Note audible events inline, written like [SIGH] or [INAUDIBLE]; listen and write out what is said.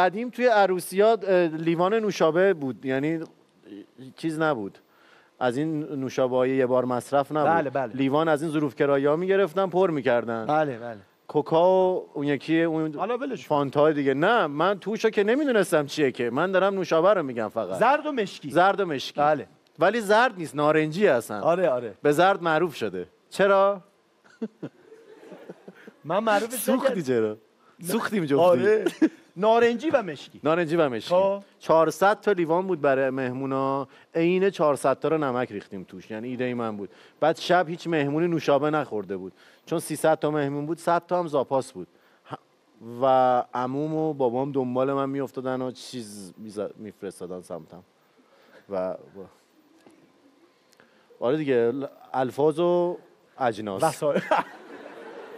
قدیم توی عروسی لیوان نوشابه بود یعنی چیز نبود از این نوشابه های یه بار مصرف نبود بله، بله. لیوان از این ظروف کرایی ها میگرفتن پر میکردن بله بله کوکا و اون یکی اون فانتا دیگه نه من توشو که نمیدونستم چیه که من دارم نوشابه رو میگم فقط زرد و مشکی زرد و مشکی بله ولی زرد نیست نارنجی هستن آره آره به زرد معروف شده چرا من معروف سوختی چرا سوختیم جفتی آره نارنجی و مشکی نارنجی و مشکی تا... خب. 400 تا لیوان بود برای مهمونا عین 400 تا رو نمک ریختیم توش یعنی ایده ای من بود بعد شب هیچ مهمونی نوشابه نخورده بود چون 300 تا مهمون بود 100 تا هم زاپاس بود و عموم و بابام دنبال من میافتادن و چیز میفرستادن سمتم و آره دیگه الفاظ و اجناس [LAUGHS]